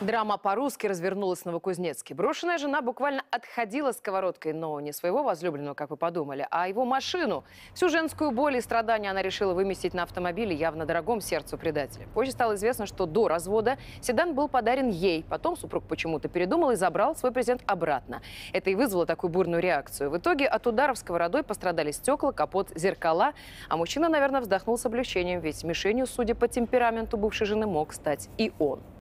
Драма по-русски развернулась в Новокузнецке. Брошенная жена буквально отходила сковородкой, но не своего возлюбленного, как вы подумали, а его машину. Всю женскую боль и страдания она решила выместить на автомобиле, явно дорогом сердцу предателя. Позже стало известно, что до развода седан был подарен ей. Потом супруг почему-то передумал и забрал свой презент обратно. Это и вызвало такую бурную реакцию. В итоге от ударов сковородой пострадали стекла, капот, зеркала. А мужчина, наверное, вздохнул с облегчением, ведь мишенью, судя по темпераменту бывшей жены, мог стать и он.